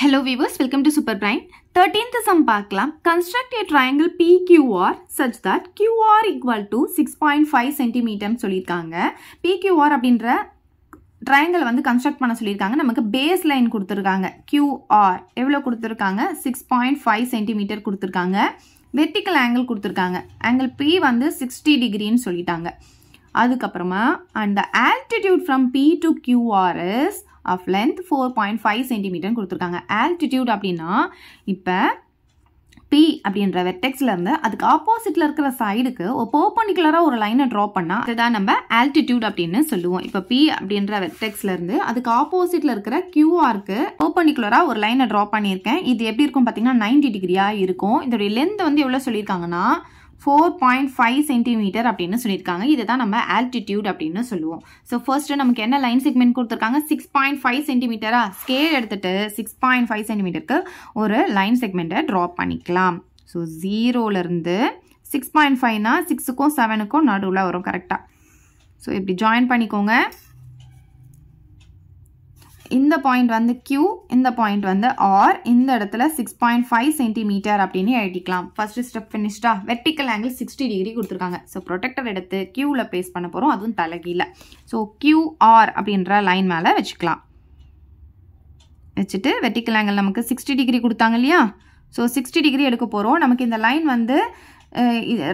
Hello viewers, welcome to super Prime. 13th sum பார்க்கலாம். Construct triangle P Construct such that PQR such that six point five சென்டிமீட்டர்னு சொல்லியிருக்காங்க சொல்லிருக்காங்க. PQR அப்படின்ற triangle வந்து construct பண்ண சொல்லியிருக்காங்க நமக்கு பேஸ் லைன் கொடுத்துருக்காங்க கியூஆர் எவ்வளோ கொடுத்துருக்காங்க சிக்ஸ் பாயிண்ட் ஃபைவ் சென்டிமீட்டர் கொடுத்துருக்காங்க வெர்டிக்கல் ஆங்கிள் கொடுத்துருக்காங்க ஆங்கிள் பி வந்து சிக்ஸ்டி டிகிரின்னு சொல்லிட்டாங்க அதுக்கப்புறமா and the altitude from P to QR is of length four point five சென்டிமீட்டர்னு கொடுத்துருக்காங்க ஆல்டிடியூட் அப்படின்னா இப்போ பி அப்படின்ற வெர்டெக்ஸ்லேருந்து அதுக்கு ஆப்போசிட்டில் இருக்கிற சைடுக்கு ஒரு பர்பண்டிகுலராக ஒரு லைனை ட்ரா பண்ணால் அதுதான் நம்ம ஆல்டிடியூட் அப்படின்னு சொல்லுவோம் இப்போ பி அப்படின்ற வெர்டெக்ஸ்லேருந்து அதுக்கு ஆப்போசிட்டில் இருக்கிற கியூஆருக்கு பர்பண்டிகுலராக ஒரு லைனை ட்ரா பண்ணியிருக்கேன் இது எப்படி இருக்கும் பார்த்தீங்கன்னா நைன்டி டிகிரியாக இருக்கும் இதோடைய லென்த் வந்து எவ்வளோ சொல்லியிருக்காங்கன்னா ஃபோர் பாயிண்ட் ஃபைவ் சென்டிமீட்டர் அப்படின்னு சொல்லியிருக்காங்க இதை தான் நம்ம ஆல்டிடியூட் அப்படின்னு சொல்லுவோம் ஸோ ஃபர்ஸ்ட்டு நமக்கு என்ன லைன் செக்மெண்ட் கொடுத்துருக்காங்க சிக்ஸ் பாயிண்ட் ஃபைவ் சென்டிமீட்டரா ஸ்கேல் எடுத்துகிட்டு சிக்ஸ் பாயிண்ட் ஃபைவ் சென்டிமீட்டருக்கு ஒரு லைன் செக்மெண்ட்டை ட்ரா பண்ணிக்கலாம் ஸோ ஜீரோலேருந்து சிக்ஸ் பாயிண்ட் ஃபைவ்னா சிக்ஸுக்கும் செவனுக்கும் நடுவில் வரும் கரெக்டாக ஸோ இப்படி ஜாயின் பண்ணிக்கோங்க இந்த பாயிண்ட் வந்து கியூ இந்த பாயிண்ட் வந்து ஆர் இந்த இடத்துல சிக்ஸ் பாயிண்ட் ஃபைவ் சென்டிமீட்டர் அப்படின்னு எழுதிக்கலாம் ஃபர்ஸ்ட் ஸ்டெப் ஃபினிஷ்டா வெர்டிக்கல் ஆங்கிள் சிக்ஸ்டி டிகிரி கொடுத்துருக்காங்க ஸோ ப்ரொடெக்டர் எடுத்து கியூவில் பேஸ் பண்ண போகிறோம் அதுவும் தலைகீழ ஸோ ஆர் அப்படின்ற லைன் மேலே வச்சுக்கலாம் வச்சுட்டு வெர்டிக்கல் ஆங்கிள் நமக்கு சிக்ஸ்டி டிகிரி கொடுத்தாங்க இல்லையா ஸோ சிக்ஸ்டி டிகிரி எடுக்க போகிறோம் நமக்கு இந்த லைன் வந்து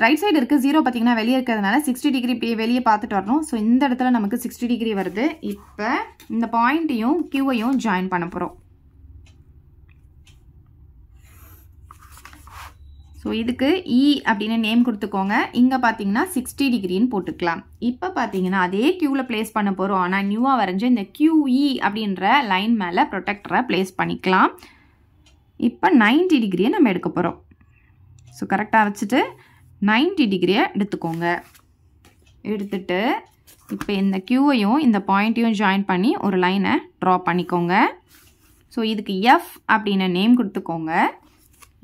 ரைட் சைடு இருக்க ஜீரோ பார்த்தீங்கன்னா வெளியே இருக்கிறதுனால சிக்ஸ்டி டிகிரி வெளியே பார்த்துட்டு வரணும் ஸோ இந்த இடத்துல நமக்கு சிக்ஸ்டி டிகிரி வருது இப்போ இந்த பாயிண்ட்டையும் கியூவையும் ஜாயின் பண்ண போகிறோம் ஸோ இதுக்கு இ e அப்படின்னு நேம் கொடுத்துக்கோங்க இங்கே பார்த்தீங்கன்னா சிக்ஸ்டி டிகிரின்னு போட்டுக்கலாம் இப்போ பார்த்தீங்கன்னா அதே க்யூவில் ப்ளேஸ் பண்ண போகிறோம் ஆனால் நியூவாக வரைஞ்ச இந்த கியூஇ e அப்படின்ற லைன் மேலே ப்ரொடெக்டரை ப்ளேஸ் பண்ணிக்கலாம் இப்போ நைன்டி டிகிரியை நம்ம எடுக்க போகிறோம் ஸோ கரெக்டாக வச்சுட்டு நைன்டி டிகிரியை எடுத்துக்கோங்க எடுத்துட்டு இப்போ இந்த க்யூவையும் இந்த பாயிண்ட்டையும் ஜாயின் பண்ணி ஒரு லைனை ட்ரா பண்ணிக்கோங்க ஸோ இதுக்கு எஃப் அப்படின்னு நேம் கொடுத்துக்கோங்க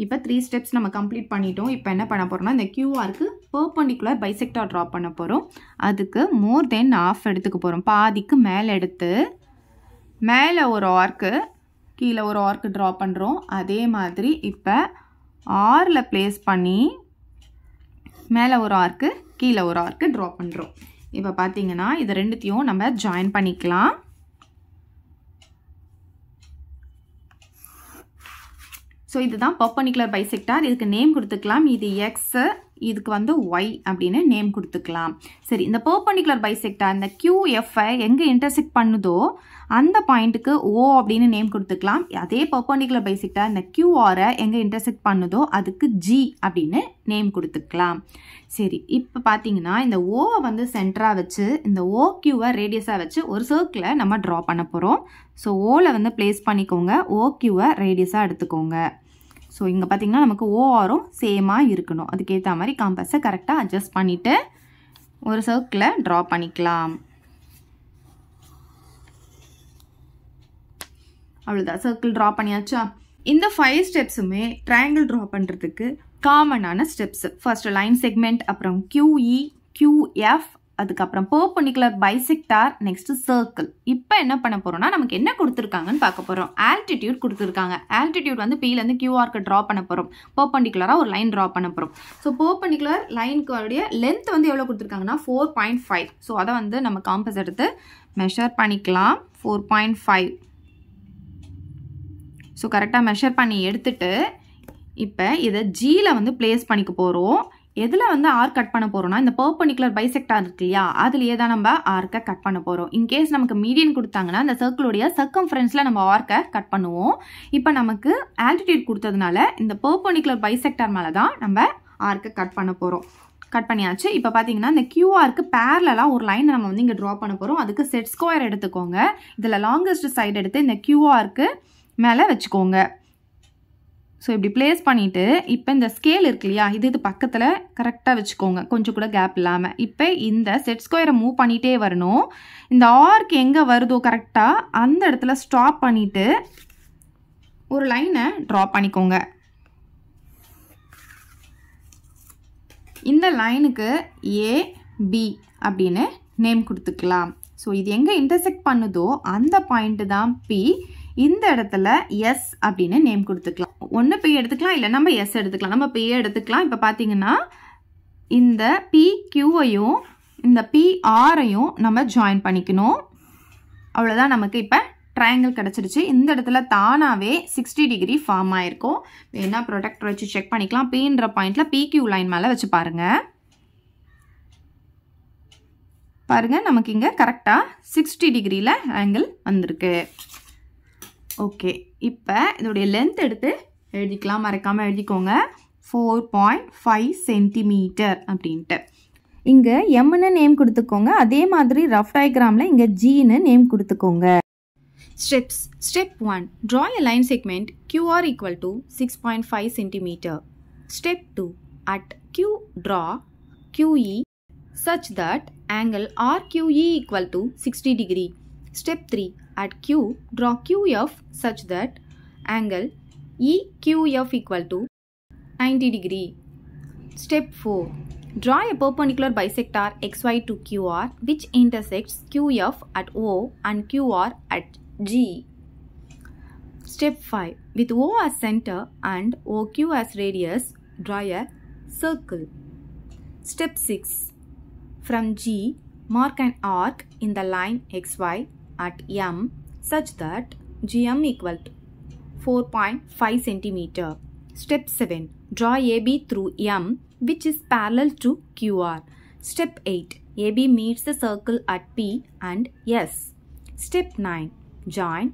இப்போ த்ரீ ஸ்டெப்ஸ் நம்ம கம்ப்ளீட் பண்ணிட்டோம் இப்போ என்ன பண்ண போகிறோம்னா இந்த க்யூஆருக்கு பர்பண்டிகுலர் பைசெக்டாக ட்ரா பண்ண போகிறோம் அதுக்கு மோர் தென் ஆஃப் எடுத்துக்க போகிறோம் பாதிக்கு மேலே எடுத்து மேலே ஒரு ஆர்க்கு கீழே ஒரு ஆர்க்கு ட்ரா பண்ணுறோம் அதே மாதிரி இப்போ ஆரில் ப்ளேஸ் பண்ணி மேலே ஒரு ஆர்க்கு கீழே ஒரு ஆர்க்கு ட்ரா பண்ணுறோம் இப்போ பார்த்தீங்கன்னா இது ரெண்டுத்தையும் நம்ம ஜாயின் பண்ணிக்கலாம் ஸோ இதுதான் பர்பனிக்குலர் பைசெக்டார் இதுக்கு நேம் கொடுத்துக்கலாம் இது எக்ஸு இதுக்கு வந்து ஒய் அப்படின்னு நேம் கொடுத்துக்கலாம் சரி இந்த பர்பண்டிகுலர் பைசெக்டா இந்த கியூஎஃப்ஐ எங்கே இன்டர்செக்ட் பண்ணுதோ அந்த பாயிண்ட்டுக்கு ஓ அப்படின்னு நேம் கொடுத்துக்கலாம் அதே பர்பண்டிகுலர் பைசெக்டா இந்த கியூஆரை எங்கே இன்டர்செக்ட் பண்ணுதோ அதுக்கு ஜி அப்படின்னு நேம் கொடுத்துக்கலாம் சரி இப்போ பார்த்தீங்கன்னா இந்த ஓவை வந்து சென்டராக வச்சு இந்த ஓ கியூவை ரேடியஸாக வச்சு ஒரு சர்க்கிளை நம்ம ட்ரா பண்ண போகிறோம் ஸோ ஓவில் வந்து பிளேஸ் பண்ணிக்கோங்க ஓ கியூவை ரேடியஸாக எடுத்துக்கோங்க ஸோ இங்கே பார்த்தீங்கன்னா நமக்கு ஓஆரும் சேமாக இருக்கணும் அதுக்கேற்ற மாதிரி காம்பஸை கரெக்டாக அட்ஜஸ்ட் பண்ணிவிட்டு ஒரு சர்க்கிளை ட்ரா பண்ணிக்கலாம் அவ்வளோதான் சர்க்கிள் ட்ரா பண்ணியாச்சா இந்த ஃபைவ் ஸ்டெப்ஸுமே ட்ரையாங்கிள் ட்ரா பண்ணுறதுக்கு காமனான ஸ்டெப்ஸு ஃபர்ஸ்ட் லைன் செக்மெண்ட் அப்புறம் கியூஇ கியூஎஃப் e, அதுக்கப்புறம் பர்பண்டிகுலர் பைசெக்டார் நெக்ஸ்ட் சர்க்கிள் இப்போ என்ன பண்ண போறோம்னா நமக்கு என்ன கொடுத்துருக்காங்கன்னு பார்க்க போகிறோம் ஆல்டிடியூட் கொடுத்துருக்காங்க ஆல்டிடியூட் வந்து இருந்து கியூஆர்க்கு ட்ரா பண்ண போகிறோம் பர்பண்டிகுலராக ஒரு லைன் ட்ரா பண்ண போகிறோம் ஸோ பர்பண்டிகுலர் லைனுக்கு லென்த் வந்து எவ்வளோ கொடுத்துருக்காங்கன்னா ஃபோர் பாயிண்ட் ஃபைவ் ஸோ அதை வந்து நம்ம காம்பஸ் எடுத்து மெஷர் பண்ணிக்கலாம் ஃபோர் பாயிண்ட் ஃபைவ் ஸோ கரெக்டாக மெஷர் பண்ணி எடுத்துட்டு இப்போ இதை ஜியில் வந்து பிளேஸ் பண்ணிக்க போகிறோம் எதில் வந்து ஆர் கட் பண்ண போகிறோம்னா இந்த பர்பனிகுலர் பைசெக்டாக இருக்கு இல்லையா அதுலேயே தான் நம்ம ஆர்க்கை கட் பண்ண போகிறோம் இன்கேஸ் நமக்கு மீடியன் கொடுத்தாங்கன்னா அந்த சர்க்கிளுடைய ஃப்ரெண்ட்ஸில் நம்ம ஆர்க்கை கட் பண்ணுவோம் இப்போ நமக்கு ஆல்டிடியூட் கொடுத்ததுனால இந்த பர்பனிக்குலர் பைசெக்டார் மேலே தான் நம்ம ஆர்க்கை கட் பண்ண போகிறோம் கட் பண்ணியாச்சு இப்போ பார்த்தீங்கன்னா இந்த கியூஆருக்கு பேரலாக ஒரு லைன் நம்ம வந்து இங்கே ட்ரா பண்ண போகிறோம் அதுக்கு செட் ஸ்கொயர் எடுத்துக்கோங்க இதில் லாங்கஸ்ட் சைடு எடுத்து இந்த கியூஆருக்கு மேலே வச்சுக்கோங்க ஸோ இப்படி பிளேஸ் பண்ணிவிட்டு இப்போ இந்த ஸ்கேல் இருக்கு இல்லையா இது இது பக்கத்தில் கரெக்டாக வச்சுக்கோங்க கொஞ்சம் கூட கேப் இல்லாமல் இப்போ இந்த செட் ஸ்கொயரை மூவ் பண்ணிகிட்டே வரணும் இந்த ஆர்க் எங்கே வருதோ கரெக்டாக அந்த இடத்துல ஸ்டாப் பண்ணிவிட்டு ஒரு லைனை ட்ரா பண்ணிக்கோங்க இந்த லைனுக்கு ஏ பி அப்படின்னு நேம் கொடுத்துக்கலாம் ஸோ இது எங்கே இன்டர்செக்ட் பண்ணுதோ அந்த பாயிண்ட்டு தான் பி இந்த இடத்துல எஸ் அப்படின்னு நேம் கொடுத்துக்கலாம் ஒன்று பி எடுத்துக்கலாம் இல்லை நம்ம எஸ் எடுத்துக்கலாம் நம்ம பி எடுத்துக்கலாம் இப்போ பார்த்தீங்கன்னா இந்த பிக்யூவையும் இந்த பிஆரையும் நம்ம ஜாயின் பண்ணிக்கணும் அவ்வளோதான் நமக்கு இப்போ ட்ரையாங்கிள் கிடச்சிருச்சு இந்த இடத்துல தானாகவே சிக்ஸ்டி டிகிரி ஃபார்ம் ஆயிருக்கும் வேணால் ப்ரொடக்ட் வச்சு செக் பண்ணிக்கலாம் பீன்ற பாயிண்டில் பிக்யூ லைன் மேலே வச்சு பாருங்கள் பாருங்கள் நமக்கு இங்கே கரெக்டாக சிக்ஸ்டி டிகிரியில் ஆங்கிள் வந்திருக்கு ஓகே இப்போ இதோடைய லென்த் எடுத்து எழுதிக்கலாம் மறக்காமல் எழுதிக்கோங்க ஃபோர் பாயிண்ட் ஃபைவ் சென்டிமீட்டர் அப்படின்ட்டு இங்கே எம்னு நேம் கொடுத்துக்கோங்க அதே மாதிரி ரஃப் டயக்ராமில் இங்கே ஜின்னு நேம் கொடுத்துக்கோங்க steps step one draw a line segment QR equal to six point five centimetre step two at Q draw QE that angle R QE equal to sixty degree step three at Q, draw QF such that angle EQF equal to 90 degree. Step 4. Draw a perpendicular bisector XY to QR which intersects QF at O and QR at G. Step 5. With O as center and OQ as radius, draw a circle. Step 6. From G, mark an arc in the line XY at M such that GM equal to 4.5 centimeter. Step 7. Draw AB through M which is parallel to QR. Step 8. AB meets the circle at P and S. Step 9. Join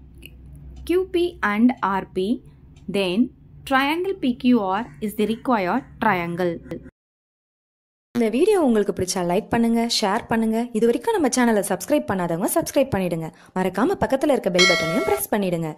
QP and RP. Then triangle PQR is the required triangle. இந்த video உங்களுக்கு பிடிச்சா like பண்ணுங்க share பண்ணுங்க இது வரைக்கும் நம்ம சேனலை subscribe பண்ணாதவங்க சப்ஸ்கிரைப் பண்ணிடுங்க மறக்காம பக்கத்தில் இருக்க பெல் பட்டனையும் பிரஸ் பண்ணிடுங்க